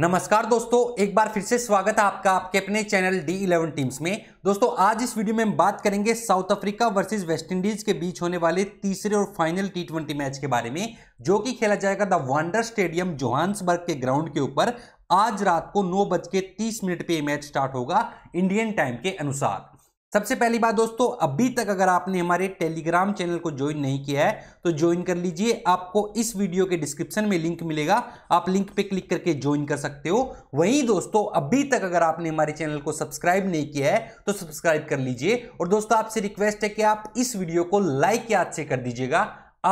नमस्कार दोस्तों एक बार फिर से स्वागत है आपका आपके अपने चैनल डी इलेवन टीम्स में दोस्तों आज इस वीडियो में हम बात करेंगे साउथ अफ्रीका वर्सेस वेस्टइंडीज के बीच होने वाले तीसरे और फाइनल टी ट्वेंटी मैच के बारे में जो कि खेला जाएगा द वांडर स्टेडियम जोहान्सबर्ग के ग्राउंड के ऊपर आज रात को नौ बज के तीस मिनट पर यह मैच स्टार्ट होगा इंडियन टाइम के अनुसार सबसे पहली बात दोस्तों अभी तक अगर आपने हमारे टेलीग्राम चैनल को ज्वाइन नहीं किया है तो ज्वाइन कर लीजिए आपको इस वीडियो के डिस्क्रिप्शन में लिंक मिलेगा आप लिंक पे क्लिक करके ज्वाइन कर सकते हो वहीं दोस्तों अभी तक अगर आपने हमारे चैनल को सब्सक्राइब नहीं किया है तो सब्सक्राइब कर लीजिए और दोस्तों आपसे रिक्वेस्ट है कि आप इस वीडियो को लाइक याद से कर दीजिएगा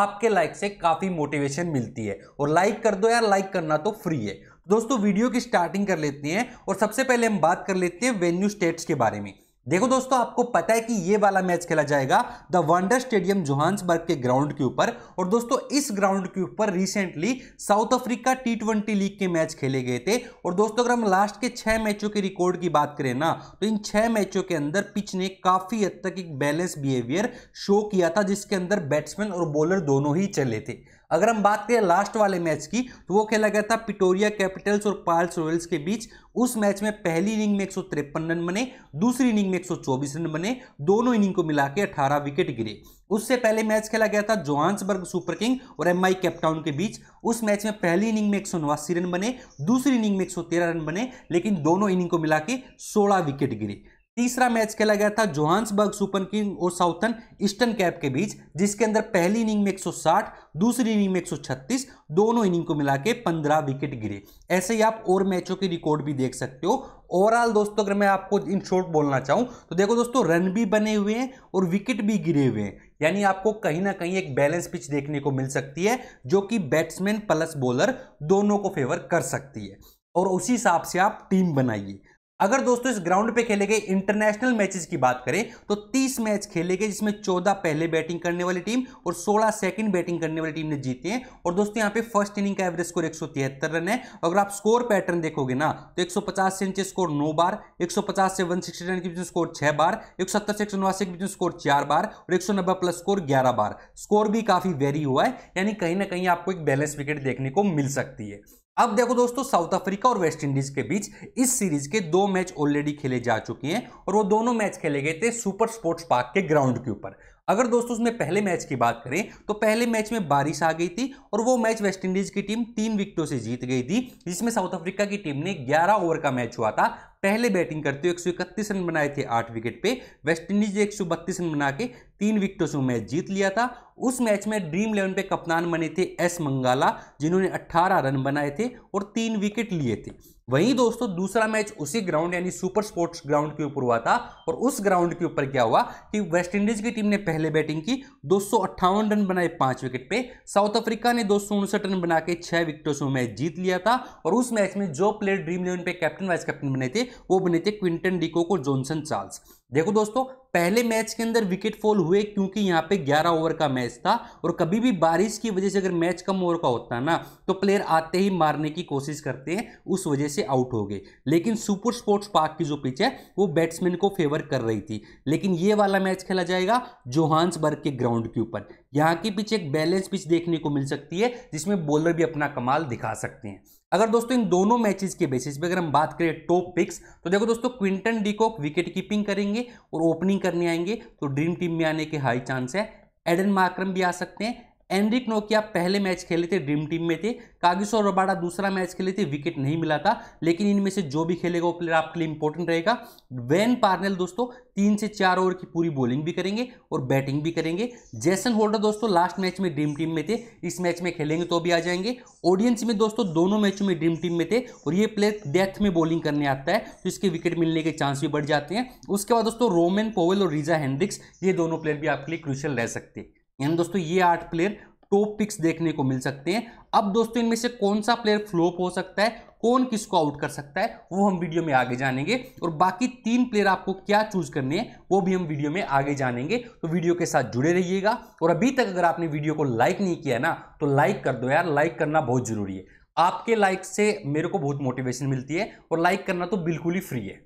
आपके लाइक से काफी मोटिवेशन मिलती है और लाइक कर दो यार लाइक करना तो फ्री है दोस्तों वीडियो की स्टार्टिंग कर लेते हैं और सबसे पहले हम बात कर लेते हैं वेन्यू स्टेट्स के बारे में देखो दोस्तों आपको पता है कि ये वाला मैच खेला जाएगा द वंडर स्टेडियम जोहान्सबर्ग के ग्राउंड के ऊपर और दोस्तों इस ग्राउंड के ऊपर recently South Africa T twenty league के मैच खेले गए थे और दोस्तों अगर हम लास्ट के छह मैचों के रिकॉर्ड की बात करें ना तो इन छह मैचों के अंदर पिच ने काफी हद तक एक बैलेंस बिहेवियर शो किया था जिसके अंदर बैट्समैन और बॉलर दोनों ही चले थे अगर हम बात करें लास्ट वाले मैच की तो वो खेला गया था पिटोरिया कैपिटल्स और पार्स रॉयल्स के बीच उस मैच में पहली इनिंग में एक रन बने दूसरी इनिंग में एक रन बने दोनों इनिंग को मिला के अठारह विकेट गिरे उससे पहले मैच खेला गया था जोहान्सबर्ग सुपर किंग और एम आई कैपटाउन के बीच उस मैच में पहली इनिंग में एक रन बने दूसरी इनिंग में एक रन बने लेकिन दोनों इनिंग को मिला के सोलह विकेट गिरे तीसरा मैच खेला गया था जोहान्सबर्ग सुपर किंग और साउथन ईस्टर्न कैप के बीच जिसके अंदर पहली इनिंग में 160, दूसरी इनिंग में 136, दोनों इनिंग को मिला के पंद्रह विकेट गिरे ऐसे ही आप और मैचों के रिकॉर्ड भी देख सकते हो ओवरऑल दोस्तों अगर मैं आपको इन शॉर्ट बोलना चाहूँ तो देखो दोस्तों रन भी बने हुए हैं और विकेट भी गिरे हुए हैं यानी आपको कहीं ना कहीं एक बैलेंस पिच देखने को मिल सकती है जो कि बैट्समैन प्लस बॉलर दोनों को फेवर कर सकती है और उसी हिसाब से आप टीम बनाइए अगर दोस्तों इस ग्राउंड पे खेले गए इंटरनेशनल मैचेस की बात करें तो 30 मैच खेले गए जिसमें 14 पहले बैटिंग करने वाली टीम और 16 सेकंड बैटिंग करने वाली टीम ने जीते हैं और दोस्तों यहाँ पे फर्स्ट इनिंग का एवरेज स्कोर एक रन है अगर आप स्कोर पैटर्न देखोगे ना तो 150 से नीचे स्कोर नौ बार एक से सिक्सटी रन के बीच स्कोर छह बार एक से एक के बीच स्कोर चार बार और एक प्लस स्कोर ग्यारह बार स्कोर भी काफी वेरी हुआ है यानी कहीं ना कहीं आपको एक बैलेंस विकेट देखने को मिल सकती है अब देखो दोस्तों साउथ अफ्रीका और वेस्ट इंडीज के बीच इस सीरीज के दो मैच ऑलरेडी खेले जा चुके हैं और वो दोनों मैच खेले गए थे सुपर स्पोर्ट्स पार्क के ग्राउंड के ऊपर अगर दोस्तों उसमें पहले मैच की बात करें तो पहले मैच में बारिश आ गई थी और वो मैच वेस्टइंडीज की टीम तीन विकेटों से जीत गई थी जिसमें साउथ अफ्रीका की टीम ने 11 ओवर का मैच हुआ था पहले बैटिंग करते हुए एक रन बनाए थे आठ विकेट पे वेस्टइंडीज ने एक रन बना के तीन विकेटों से मैच जीत लिया था उस मैच में ड्रीम इलेवन पे कप्तान बने थे एस मंगाला जिन्होंने 18 रन बनाए थे और तीन विकेट लिए थे वहीं दोस्तों दूसरा मैच उसी ग्राउंड यानी सुपर स्पोर्ट्स ग्राउंड के ऊपर हुआ था और उस ग्राउंड के ऊपर क्या हुआ कि वेस्टइंडीज की टीम ने पहले बैटिंग की दो रन बनाए पांच विकेट पे साउथ अफ्रीका ने दो रन बना के छह विकेटों से मैच जीत लिया था और उस मैच में जो प्लेयर ड्रीम इलेवन पे कैप्टन वाइस कैप्टन बने थे वो बने थे क्विंटन डिको को जॉनसन चार्ल्स देखो दोस्तों पहले मैच के अंदर विकेट फॉल हुए क्योंकि यहाँ पे 11 ओवर का मैच था और कभी भी बारिश की वजह से अगर मैच कम ओवर का होता ना तो प्लेयर आते ही मारने की कोशिश करते हैं उस वजह से आउट हो गए लेकिन सुपर स्पोर्ट्स पार्क की जो पिच है वो बैट्समैन को फेवर कर रही थी लेकिन ये वाला मैच खेला जाएगा जोहान्सबर्ग के ग्राउंड के ऊपर यहाँ की पिच एक बैलेंस पिच देखने को मिल सकती है जिसमें बॉलर भी अपना कमाल दिखा सकते हैं अगर दोस्तों इन दोनों मैचेस के बेसिस पे अगर हम बात करें टॉप पिक्स तो देखो दोस्तों क्विंटन डीकॉक विकेट कीपिंग करेंगे और ओपनिंग करने आएंगे तो ड्रीम टीम में आने के हाई चांस है एडन मार्क्रम भी आ सकते हैं एनरिक नोकिया पहले मैच खेले थे ड्रीम टीम में थे कागिसो रोबाडा दूसरा मैच खेले थे विकेट नहीं मिला था लेकिन इनमें से जो भी खेलेगा वो प्लेयर आपके लिए इंपॉर्टेंट रहेगा वैन पार्नेल दोस्तों तीन से चार ओवर की पूरी बॉलिंग भी करेंगे और बैटिंग भी करेंगे जैसन होल्डर दोस्तों लास्ट मैच में ड्रीम टीम में थे इस मैच में खेलेंगे तो भी आ जाएंगे ऑडियंस में दोस्तों दोनों मैचों में ड्रीम टीम में थे और ये प्लेयर डेथ में बॉलिंग करने आता है तो इसके विकेट मिलने के चांस भी बढ़ जाते हैं उसके बाद दोस्तों रोमन पोवेल और रीजा हेनरिक्स ये दोनों प्लेयर भी आपके लिए क्रूशल रह सकते हैं यानी दोस्तों ये आठ प्लेयर टॉप पिक्स देखने को मिल सकते हैं अब दोस्तों इनमें से कौन सा प्लेयर फ्लोप हो सकता है कौन किसको आउट कर सकता है वो हम वीडियो में आगे जानेंगे और बाकी तीन प्लेयर आपको क्या चूज करने हैं वो भी हम वीडियो में आगे जानेंगे तो वीडियो के साथ जुड़े रहिएगा और अभी तक अगर आपने वीडियो को लाइक नहीं किया ना तो लाइक कर दो यार लाइक करना बहुत जरूरी है आपके लाइक से मेरे को बहुत मोटिवेशन मिलती है और लाइक करना तो बिल्कुल ही फ्री है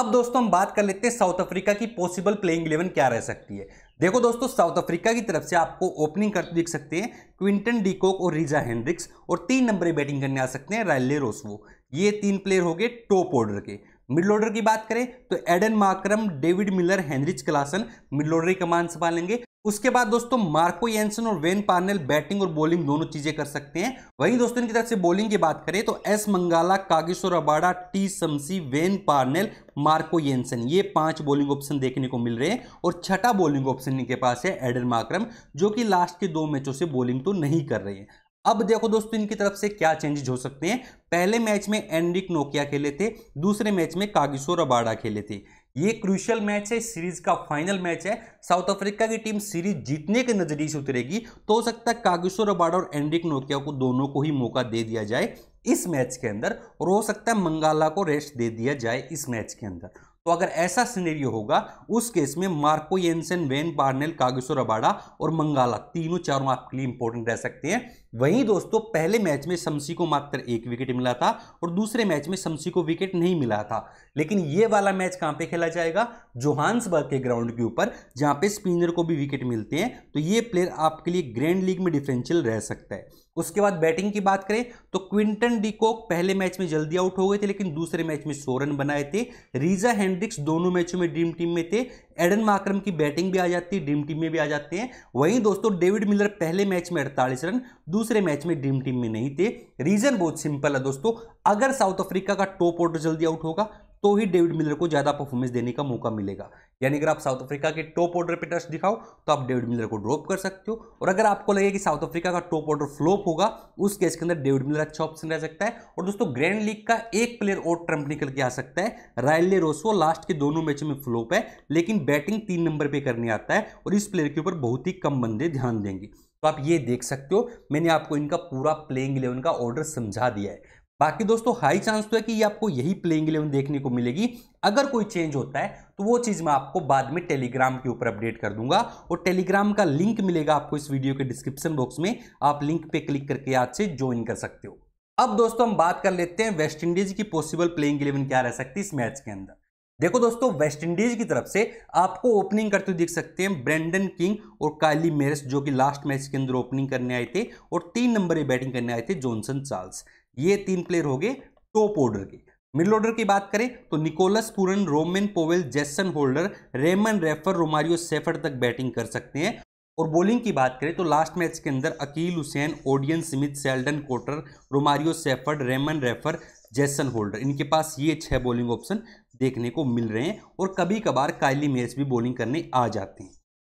अब दोस्तों हम बात कर लेते हैं साउथ अफ्रीका की पॉसिबल प्लेइंग इलेवन क्या रह सकती है देखो दोस्तों साउथ अफ्रीका की तरफ से आपको ओपनिंग करते दिख सकते हैं क्विंटन डीकोक और रिजा हेनरिक्स और तीन नंबर बैटिंग करने आ सकते हैं रैले रोसवो ये तीन प्लेयर हो गए टॉप ऑर्डर के मिडल ऑर्डर की बात करें तो Aiden Markram David Miller Heinrich Klaasen middle order की कमान संभालेंगे उसके बाद दोस्तों मार्को येंसन और वेन पार्नेल बैटिंग और बॉलिंग दोनों चीजें कर सकते हैं वहीं दोस्तों इनकी तरफ से बॉलिंग की बात करें तो S Magala Kagiso Rabada T Shamsi Wayne Parnell Marco Jansen ये पांच बॉलिंग ऑप्शन देखने को मिल रहे हैं और छठा बॉलिंग ऑप्शन इनके पास है एडन माक्रम जो कि लास्ट के दो मैचों से बॉलिंग तो नहीं कर रहे हैं अब देखो दोस्तों इनकी तरफ से क्या चेंजेज हो सकते हैं पहले मैच में एनरिक नोकिया खेले थे दूसरे मैच में कागिसो रबाडा खेले थे ये क्रूशल मैच है सीरीज का फाइनल मैच है साउथ अफ्रीका की टीम सीरीज जीतने के नजरिए से उतरेगी तो हो सकता है कागिसो रबाडा और एनरिक नोकिया को दोनों को ही मौका दे दिया जाए इस मैच के अंदर और हो सकता है मंगाला को रेस्ट दे दिया जाए इस मैच के अंदर तो अगर ऐसा सिनेरियो होगा उस केस में Marco Jansen Wayne Parnell Kagiso Rabada और मंगाला तीनों चारों आपके लिए इंपॉर्टेंट रह सकते हैं वहीं दोस्तों पहले मैच में शमसी को मात्र एक विकेट मिला था और दूसरे मैच में शमसी को विकेट नहीं मिला था लेकिन ये वाला मैच कहाँ पे खेला जाएगा जोहान्सबर्ग के ग्राउंड के ऊपर जहाँ पे स्पिनर को भी विकेट मिलते हैं तो ये प्लेयर आपके लिए ग्रैंड लीग में डिफरेंशियल रह सकता है उसके बाद बैटिंग की बात करें तो क्विंटन डिकॉक पहले मैच में जल्दी आउट हो गए थे लेकिन दूसरे मैच में सो रन बनाए थे रीजा हेंड्रिक्स दोनों मैचों में ड्रीम टीम में थे एडन माक्रम की बैटिंग भी आ जाती है ड्रीम टीम में भी आ जाते हैं वहीं दोस्तों डेविड मिलर पहले मैच में अड़तालीस रन दूसरे मैच में ड्रीम टीम में नहीं थे रीजन बहुत सिंपल है दोस्तों अगर साउथ अफ्रीका का टॉप ऑर्डर जल्दी आउट होगा तो ही डेविड मिलर को ज़्यादा परफॉर्मेंस देने का मौका मिलेगा यानी अगर आप साउथ अफ्रीका के टॉप ऑर्डर पिटर्स दिखाओ तो आप डेविड मिलर को ड्रॉप कर सकते हो और अगर आपको लगे कि साउथ अफ्रीका का टॉप ऑर्डर फ्लॉप होगा उस केस के अंदर डेविड मिलर अच्छा ऑप्शन रह सकता है और दोस्तों ग्रैंड लीग का एक प्लेयर और ट्रंप निकल के आ सकता है रायले रोसो लास्ट के दोनों मैच में फ्लॉप है लेकिन बैटिंग तीन नंबर पर करने आता है और इस प्लेयर के ऊपर बहुत ही कम बंदे ध्यान देंगे तो आप ये देख सकते हो मैंने आपको इनका पूरा प्लेइंग इलेवन का ऑर्डर समझा दिया है बाकी दोस्तों हाई चांस तो है कि ये आपको यही प्लेइंग इलेवन देखने को मिलेगी अगर कोई चेंज होता है तो वो चीज़ मैं आपको बाद में टेलीग्राम के ऊपर अपडेट कर दूंगा और टेलीग्राम का लिंक मिलेगा आपको इस वीडियो के डिस्क्रिप्शन बॉक्स में आप लिंक पे क्लिक करके आज से ज्वाइन कर सकते हो अब दोस्तों हम बात कर लेते हैं वेस्ट इंडीज की पॉसिबल प्लेइंग इलेवन क्या रह सकती है इस मैच के अंदर देखो दोस्तों वेस्ट इंडीज की तरफ से आपको ओपनिंग करते हुए देख सकते हैं ब्रेंडन किंग और काली मेरस जो कि लास्ट मैच के अंदर ओपनिंग करने आए थे और तीन नंबर बैटिंग करने आए थे जॉनसन चार्ल्स ये तीन प्लेयर हो गए टॉप ऑर्डर के मिडल ऑर्डर की बात करें तो Nicholas Pooran Rovman Powell Jason Holder Raymon Reifer Romario Shepherd तक बैटिंग कर सकते हैं और बॉलिंग की बात करें तो लास्ट मैच के अंदर Akeal Hosein Odean Smith Sheldon Cottrell Romario Shepherd Raymon Reifer Jason Holder इनके पास ये छह बॉलिंग ऑप्शन देखने को मिल रहे हैं और कभी कभार कायली मैच भी बॉलिंग करने आ जाते हैं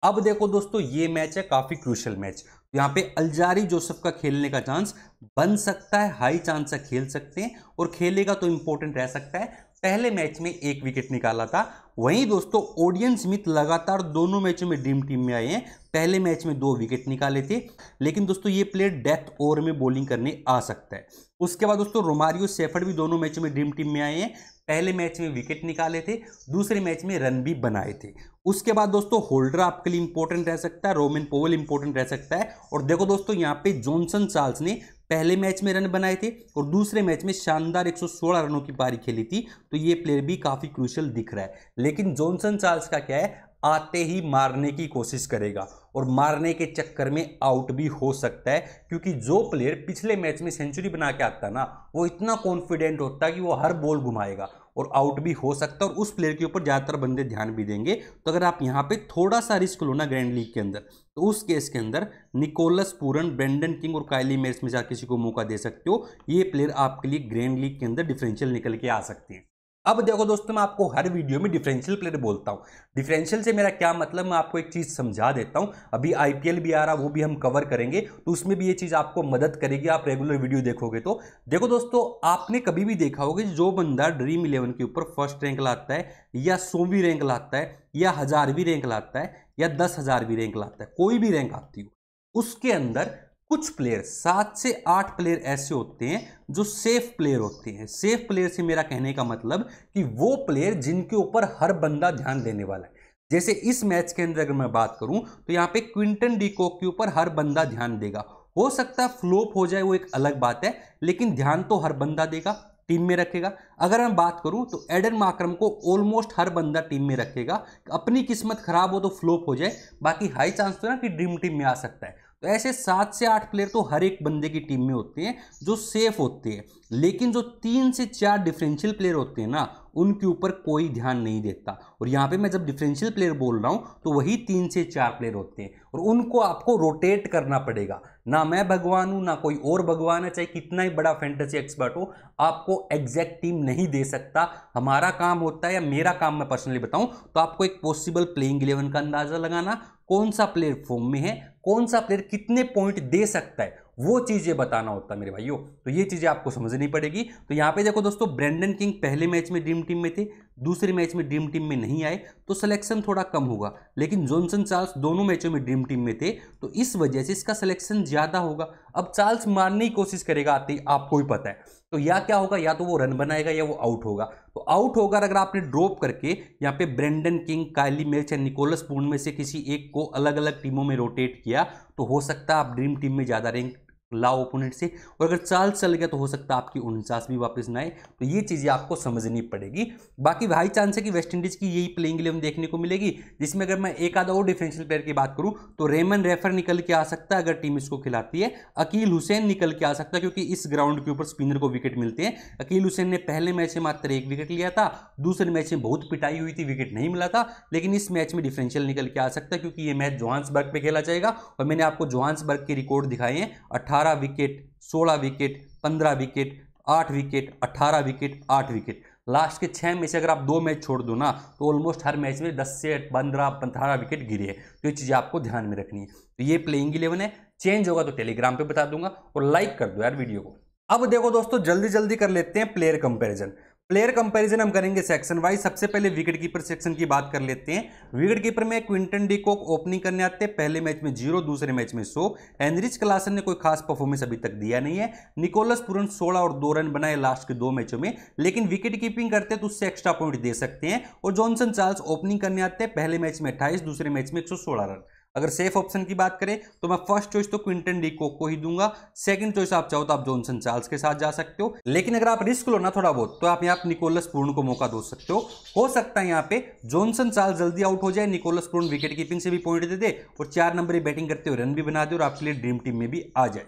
अब देखो दोस्तों ये मैच है काफ़ी क्रूशल मैच यहाँ पे अलजारी जोसफ का खेलने का चांस बन सकता है हाई चांस है खेल सकते हैं और खेलेगा तो इंपॉर्टेंट रह सकता है पहले मैच में एक विकेट निकाला था वहीं दोस्तों ओडियन स्मिथ लगातार दोनों मैचों में ड्रीम टीम में आए हैं पहले मैच में दो विकेट निकाले थे लेकिन दोस्तों ये प्लेयर डेथ ओवर में बॉलिंग करने आ सकता है उसके बाद दोस्तों रोमारियो सेफर्ड भी दोनों मैचों में ड्रीम टीम में आए हैं पहले मैच में विकेट निकाले थे दूसरे मैच में रन भी बनाए थे उसके बाद दोस्तों होल्डर आपके लिए इंपॉर्टेंट रह सकता है रोमिन पोवल इंपॉर्टेंट रह सकता है और देखो दोस्तों यहाँ पे जॉनसन चार्ल्स ने पहले मैच में रन बनाए थे और दूसरे मैच में शानदार 116 रनों की पारी खेली थी तो ये प्लेयर भी काफ़ी क्रूशल दिख रहा है लेकिन जॉनसन चार्ल्स का क्या है आते ही मारने की कोशिश करेगा और मारने के चक्कर में आउट भी हो सकता है क्योंकि जो प्लेयर पिछले मैच में सेंचुरी बना के आता ना वो इतना कॉन्फिडेंट होता है कि वो हर बॉल घुमाएगा और आउट भी हो सकता है और उस प्लेयर के ऊपर ज़्यादातर बंदे ध्यान भी देंगे तो अगर आप यहाँ पे थोड़ा सा रिस्क लो ना ग्रैंड लीग के अंदर तो उस केस के अंदर निकोलस पूरन ब्रेंडन किंग और कायली मेर्स में जा किसी को मौका दे सकते हो ये प्लेयर आपके लिए ग्रैंड लीग के अंदर डिफरेंशियल निकल के आ सकते हैं अब देखो दोस्तों मैं आपको हर वीडियो में डिफरेंशियल प्लेयर बोलता हूँ डिफरेंशियल से मेरा क्या मतलब मैं आपको एक चीज़ समझा देता हूँ अभी आईपीएल भी आ रहा वो भी हम कवर करेंगे तो उसमें भी ये चीज़ आपको मदद करेगी आप रेगुलर वीडियो देखोगे तो देखो दोस्तों आपने कभी भी देखा होगा जो बंदा ड्रीम इलेवन के ऊपर फर्स्ट रैंक लाता है या सौवीं रैंक लाता है या हज़ारवीं रैंक लाता है या दस हज़ारवीं रैंक लाता है कोई भी रैंक आती हो उसके अंदर कुछ प्लेयर सात से आठ प्लेयर ऐसे होते हैं जो सेफ प्लेयर होते हैं सेफ प्लेयर से मेरा कहने का मतलब कि वो प्लेयर जिनके ऊपर हर बंदा ध्यान देने वाला है जैसे इस मैच के अंदर अगर मैं बात करूं तो यहाँ पे क्विंटन डीकॉक के ऊपर हर बंदा ध्यान देगा हो सकता है फ्लोप हो जाए वो एक अलग बात है लेकिन ध्यान तो हर बंदा देगा टीम में रखेगा अगर मैं बात करूं तो एडन माक्रम को ऑलमोस्ट हर बंदा टीम में रखेगा अपनी किस्मत खराब हो तो फ्लोप हो जाए बाकी हाई चांस तो ना कि ड्रीम टीम में आ सकता है तो ऐसे सात से आठ प्लेयर तो हर एक बंदे की टीम में होते हैं जो सेफ होते हैं लेकिन जो तीन से चार डिफरेंशियल प्लेयर होते हैं ना उनके ऊपर कोई ध्यान नहीं देता और यहाँ पे मैं जब डिफरेंशियल प्लेयर बोल रहा हूँ तो वही तीन से चार प्लेयर होते हैं और उनको आपको रोटेट करना पड़ेगा ना मैं भगवान हूँ ना कोई और भगवान है चाहे कितना ही बड़ा फैंटेसी एक्सपर्ट हो आपको एग्जैक्ट टीम नहीं दे सकता हमारा काम होता है या मेरा काम मैं पर्सनली बताऊँ तो आपको एक पॉसिबल प्लेइंग इलेवन का अंदाज़ा लगाना कौन सा प्लेयर फॉर्म में है कौन सा प्लेयर कितने पॉइंट दे सकता है वो चीज़ें बताना होता है मेरे भाइयों तो ये चीज़ें आपको समझनी पड़ेगी तो यहाँ पे देखो दोस्तों ब्रेंडन किंग पहले मैच में ड्रीम टीम में थे दूसरे मैच में ड्रीम टीम में नहीं आए तो सिलेक्शन थोड़ा कम होगा लेकिन जॉनसन चार्ल्स दोनों मैचों में ड्रीम टीम में थे तो इस वजह से इसका सिलेक्शन ज़्यादा होगा अब चार्ल्स मारने की कोशिश करेगा आते ही आपको ही पता है तो या क्या होगा या तो वो रन बनाएगा या वो आउट होगा तो आउट होगा अगर आपने ड्रॉप करके यहाँ पे ब्रेंडन किंग कायली मिर्च या निकोलस पूर्ण में से किसी एक को अलग अलग टीमों में रोटेट किया तो हो सकता है आप ड्रीम टीम में ज़्यादा रैंक लाओ ओपोनेंट से और अगर चाल चल गया तो हो सकता है आपकी उनचास भी वापस ना आए तो ये चीज़ें आपको समझनी पड़ेगी बाकी हाई चांस है कि वेस्ट इंडीज़ की यही प्लेइंग इलेवन देखने को मिलेगी जिसमें अगर मैं एक आधा और डिफेंशियल प्लेयर की बात करूं तो रेमन रेफर निकल के आ सकता है अगर टीम इसको खिलाती है अकील हुसैन निकल के आ सकता है क्योंकि इस ग्राउंड के ऊपर स्पिनर को विकेट मिलते हैं अकील हुसैन ने पहले मैच में मात्र एक विकेट लिया था दूसरे मैच में बहुत पिटाई हुई थी विकेट नहीं मिला था लेकिन इस मैच में डिफरेंशियल निकल के आ सकता है क्योंकि ये मैच जोहान्सबर्ग पर खेला जाएगा और मैंने आपको जोहान्सबर्ग के रिकॉर्ड दिखाए हैं अट्ठारह 12 wicket 16 wicket 15 wicket 8 wicket 18 wicket 8 wicket last के छः में से अगर आप दो मैच छोड़ दो ना तो ऑलमोस्ट हर मैच में 10 से 15 पंद्रह विकेट गिरे हैं तो ये चीज़ें आपको ध्यान में रखनी है तो ये प्लेइंग इलेवन है चेंज होगा तो टेलीग्राम पे बता दूंगा और लाइक कर दो यार वीडियो को अब देखो दोस्तों जल्दी जल्दी कर लेते हैं प्लेयर कंपेरिजन प्लेयर कंपैरिजन हम करेंगे सेक्शन वाइज सबसे पहले विकेट कीपर सेक्शन की बात कर लेते हैं विकेट कीपर में क्विंटन डी कोक ओपनिंग करने आते हैं पहले मैच में जीरो दूसरे मैच में सो एनरिच क्लासन ने कोई खास परफॉर्मेंस अभी तक दिया नहीं है निकोलस पुरन सोलह और दो रन बनाए लास्ट के दो मैचों में लेकिन विकेट कीपिंग करते तो उससे एक्स्ट्रा पॉइंट दे सकते हैं और जॉनसन चार्ल्स ओपनिंग करने आते हैं पहले मैच में अट्ठाईस दूसरे मैच में एक रन अगर सेफ ऑप्शन की बात करें तो मैं फर्स्ट चॉइस तो क्विंटन डी कोक को ही दूंगा सेकंड चॉइस आप चाहो तो आप जॉनसन चार्ल्स के साथ जा सकते हो लेकिन अगर आप रिस्क लो ना थोड़ा बहुत तो आप यहाँ निकोलस पूर्ण को मौका दे सकते हो हो सकता है यहाँ पे जॉनसन चार्ल्स जल्दी आउट हो जाए निकोलस पूर्ण विकेट कीपिंग से भी पॉइंट दे दे और चार नंबर बैटिंग करते हुए रन भी बना दे और आपके लिए ड्रीम टीम में भी आ जाए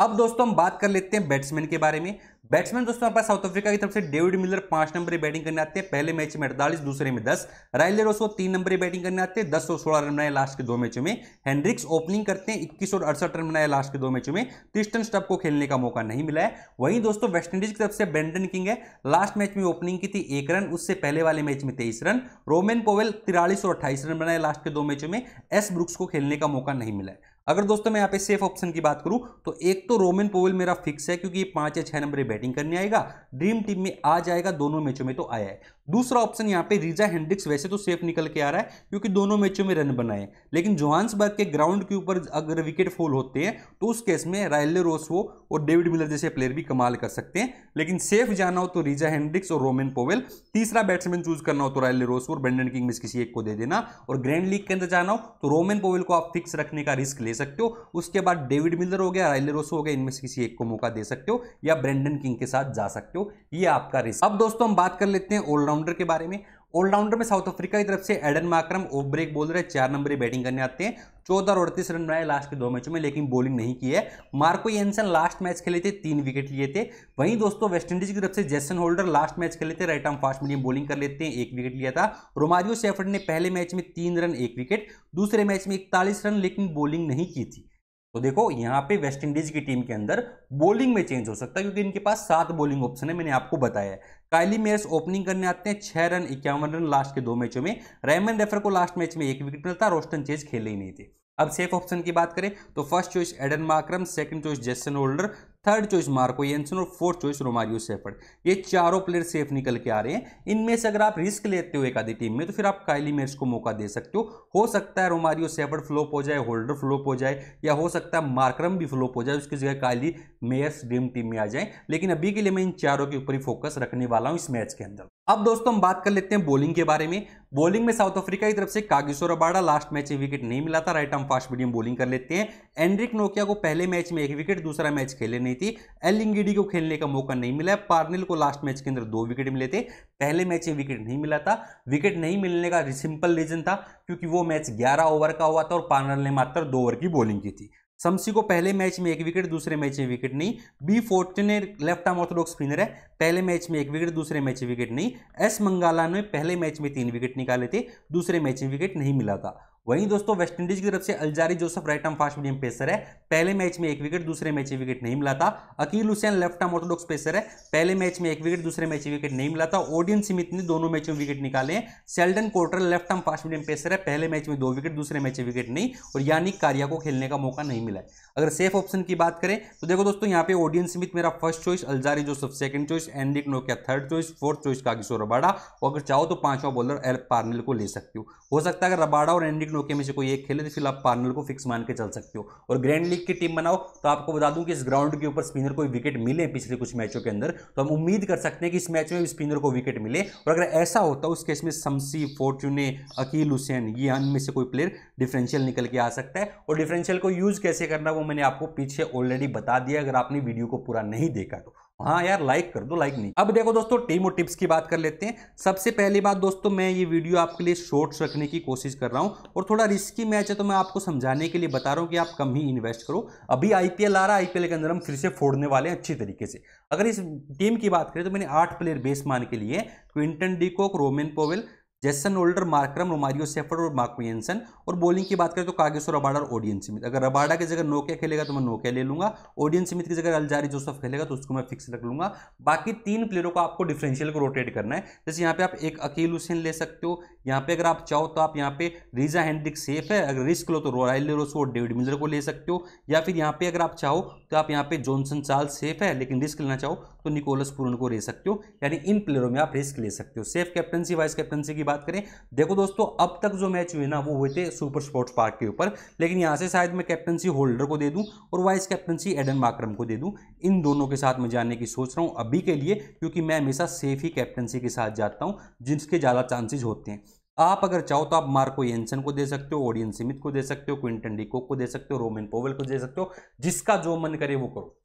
अब दोस्तों हम बात कर लेते हैं बैट्समैन के बारे में बैट्समैन दोस्तों हमारे पास साउथ अफ्रीका की तरफ से डेविड मिलर पांच नंबर बैटिंग करने आते हैं पहले मैच में अड़तालीस दूसरे में दस राइले रोसो तीन नंबर बैटिंग करने आते हैं दस और सोलह रन बनाए लास्ट के दो मैचों में हेनरिक्स ओपनिंग करते हैं इक्कीस और अड़सठ रन बनाए लास्ट के दो मैचों में क्रिस्टन स्टब को खेलने का मौका नहीं मिला है वहीं दोस्तों वेस्टइंडीज की तरफ से ब्रेंडन किंग है लास्ट मैच में ओपनिंग की थी एक रन उससे पहले वाले मैच में तेईस रन रोमेन पोवेल तिरालीस और अट्ठाईस रन बनाए लास्ट के दो मैचों में एस ब्रुक्स को खेलने का मौका नहीं मिला अगर दोस्तों मैं यहाँ पे सेफ ऑप्शन की बात करूं तो एक तो रोमन पोवेल मेरा फिक्स है क्योंकि पांच या छह नंबर बैटिंग करने आएगा ड्रीम टीम में आ जाएगा दोनों मैचों में तो आया है दूसरा ऑप्शन यहाँ पे रीजा हेंड्रिक्स वैसे तो सेफ निकल के आ रहा है क्योंकि दोनों मैचों में रन बनाए लेकिन जोहान्सबर्ग के ग्राउंड के ऊपर अगर विकेट फॉल होते हैं तो उस केस में रायले रोसवो और डेविड मिलर जैसे प्लेयर भी कमाल कर सकते हैं लेकिन सेफ जाना हो तो रीजा हेंड्रिक्स और रोमेन पोवेल तीसरा बैट्समैन चूज करना हो तो रायले रोसवो और ब्रेंडन किंग में किसी एक को दे देना और ग्रैंड लीग के अंदर जाना हो तो रोमेन पोवेल को आप फिक्स रखने का रिस्क ले सकते हो उसके बाद डेविड मिलर हो गया रायले रोसो हो गया इनमें से किसी एक को मौका दे सकते हो या ब्रेंडन किंग के साथ जा सकते हो ये आपका रिस्क अब दोस्तों हम बात कर लेते हैं ऑलराउंड ऑलराउंडर के बारे में ऑलराउंडर में साउथ अफ्रीका की तरफ से Aiden Markram off break bowler है चार नंबर बैटिंग करने आते हैं चौदह और अड़तीस रन बनाए लास्ट के दो मैचों में लेकिन बॉलिंग नहीं की है मार्को येनसन लास्ट मैच खेले थे तीन विकेट लिए थे वहीं दोस्तों वेस्टइंडीज की तरफ से जैसन होल्डर लास्ट मैच खेले थे right arm fast medium bowling कर लेते हैं एक विकेट लिया था रोमारियो सेफर्ड ने पहले मैच में तीन रन एक विकेट दूसरे मैच में इकतालीस रन लेकिन बॉलिंग नहीं की थी तो देखो यहाँ पे वेस्ट इंडीज की टीम के अंदर बॉलिंग में चेंज हो सकता है क्योंकि इनके पास सात बॉलिंग ऑप्शन है मैंने आपको बताया काइली मेयर्स ओपनिंग करने आते हैं छह रन इक्यावन रन लास्ट के दो मैचों में रेमन रेफर को लास्ट मैच में एक विकेट मिलता रोस्टन चेज खेले ही नहीं थे अब सेफ ऑप्शन की बात करें तो first choice Aiden Markram second choice Jason Holder third choice Marco Jansen और फोर्थ चॉइस रोमारियो सेफर्ड ये चारों प्लेयर सेफ निकल के आ रहे हैं इनमें से अगर आप रिस्क लेते हो एक आधी टीम में तो फिर आप काइली मेर्स को मौका दे सकते हो हो सकता है रोमारियो सेफर्ड फ्लोप हो जाए होल्डर फ्लोप हो जाए या हो सकता है मार्क्रम भी फ्लोप हो जाए उसकी जगह काइली मेयर्स ड्रीम टीम में आ जाए लेकिन अभी के लिए मैं इन चारों के ऊपर ही फोकस रखने वाला हूँ इस मैच के अंदर अब दोस्तों हम बात कर लेते हैं बॉलिंग के बारे में बॉलिंग में साउथ अफ्रीका की तरफ से कागिशोर अबाड़ा लास्ट मैच में विकेट नहीं मिला था right arm fast medium bowling कर लेते हैं एंड्रिक नोकिया को पहले मैच में एक विकेट दूसरा मैच खेले नहीं थी एलिंगिडी को खेलने का मौका नहीं मिला पार्नेल को लास्ट मैच के अंदर दो विकेट मिले थे पहले मैच में विकेट नहीं मिला था विकेट नहीं मिलने का सिंपल रीजन था क्योंकि वो मैच ग्यारह ओवर का हुआ था और पार्नल ने मात्र दो ओवर की बॉलिंग की थी शमसी को पहले मैच में एक विकेट दूसरे मैच में विकेट नहीं B Fortuin left arm orthodox spinner है पहले मैच में एक विकेट दूसरे मैच में विकेट नहीं एस मंगाला ने पहले मैच में तीन विकेट निकाले थे दूसरे मैच में विकेट नहीं मिला था वहीं दोस्तों वेस्टइंडीज की तरफ से Alzarri Joseph right arm fast medium pacer है पहले मैच में एक विकेट दूसरे मैच में विकेट नहीं मिला था Akeal Hosein left arm orthodox pacer है पहले मैच में एक विकेट दूसरे मैच में विकेट नहीं मिला था ओडियन सिमित ने दोनों मैच में विकेट निकाले हैं Sheldon Cottrell left arm fast medium pacer है पहले मैच में दो विकेट दूसरे मैच में विकेट नहीं और यानिक कारिया को खेलने का मौका नहीं मिला है अगर सेफ ऑप्शन की बात करें तो देखो दोस्तों यहाँ पे ओडियन सिमित मेरा first choice Alzarri Joseph second choice एंडिक Nokia third choice fourth choice कागिशोर Rabada और अगर चाहो तो पांचवा बॉलर एल पार्नल को ले सकती हो सकता है अगर रबाड़ा और एंडिक क्रिकेट नौके में से कोई एक खेले तो फिर आप पार्नल को फिक्स मान के चल सकते हो और ग्रैंड लीग की टीम बनाओ तो आपको बता दूं कि इस ग्राउंड के ऊपर स्पिनर को विकेट मिले पिछले कुछ मैचों के अंदर तो हम उम्मीद कर सकते हैं कि इस मैच में स्पिनर को विकेट मिले और अगर ऐसा होता उस केस में शमसी फोर्चुने अकील हुसैन ये इनमें से कोई प्लेयर डिफरेंशियल निकल के आ सकता है और डिफरेंशियल को यूज़ कैसे करना वो मैंने आपको पीछे ऑलरेडी बता दिया अगर आपने वीडियो को पूरा नहीं देखा तो हाँ यार लाइक कर दो लाइक नहीं अब देखो दोस्तों टीम और टिप्स की बात कर लेते हैं सबसे पहली बात दोस्तों मैं ये वीडियो आपके लिए शॉर्ट्स रखने की कोशिश कर रहा हूँ और थोड़ा रिस्की मैच है तो मैं आपको समझाने के लिए बता रहा हूँ कि आप कम ही इन्वेस्ट करो अभी आईपीएल आ रहा है आईपीएल के अंदर हम फिर से फोड़ने वाले हैं अच्छी तरीके से अगर इस टीम की बात करें तो मैंने आठ प्लेयर बेस मान के लिए Quinton de Kock Rovman Powell Jason Holder Markram Romario Shepherd और मार्कुएंसन और बॉलिंग की बात करें तो कागेश्वर रबाडा और ओडियन सीमित अगर रबाडा की जगह नोकिया खेलेगा तो मैं नोकिया ले लूंगा ओडियन सीमित की जगह अलजारी जोसफ खेलेगा तो उसको मैं फिक्स रख लूंगा बाकी तीन प्लेयरों को आपको डिफरेंशियल को रोटेट करना है जैसे यहाँ पे आप एक अकील हुसैन ले सकते हो यहाँ पे अगर आप चाहो तो आप यहाँ पे रीजा हैंड्रिक सेफ है अगर रिस्क लो तो रॉयल ले और डेविड मिलर को ले सकते हो या फिर यहाँ पे अगर आप चाहो तो आप यहाँ पे जॉनसन चार्ल सेफ है लेकिन रिस्क लेना चाहो तो निकोलस पुरन को ले सकते हो यानी इन प्लेयरों में आप रिस्क ले सकते हो सेफ कैप्टनसी वाइस कैप्टनसी की बात करें देखो दोस्तों अब तक जो मैच हुए ना वो हुए थे सुपर स्पोर्ट्स पार्क के ऊपर लेकिन यहाँ से शायद मैं कैप्टनसी होल्डर को दे दूँ और वाइस कैप्टनसी एडन माक्रम को दे दूँ इन दोनों के साथ मैं जाने की सोच रहा हूँ अभी के लिए क्योंकि मैं हमेशा सेफ ही कैप्टनसी के साथ जाता हूँ जिसके ज़्यादा चांसेज होते हैं आप अगर चाहो तो आप मार्को येंसन को दे सकते हो ओडियन सिमित को दे सकते हो क्विंटन डिकोक को दे सकते हो रोमन पोवेल को दे सकते हो जिसका जो मन करे वो करो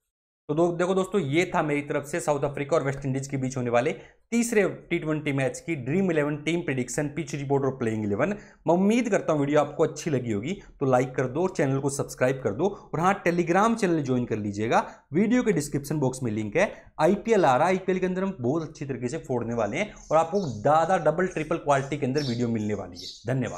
तो दो, देखो दोस्तों ये था मेरी तरफ से साउथ अफ्रीका और वेस्ट इंडीज के बीच होने वाले तीसरे टी ट्वेंटी मैच की Dream Eleven team prediction pitch report और प्लेइंग इलेवन मैं उम्मीद करता हूँ वीडियो आपको अच्छी लगी होगी तो लाइक कर दो और चैनल को सब्सक्राइब कर दो और हाँ टेलीग्राम चैनल ज्वाइन कर लीजिएगा वीडियो के डिस्क्रिप्शन बॉक्स में लिंक है आईपीएल आ रहा है आईपीएल के अंदर हम बहुत अच्छी तरीके से फोड़ने वाले हैं और आपको ज़्यादा डबल ट्रिपल क्वालिटी के अंदर वीडियो मिलने वाली है धन्यवाद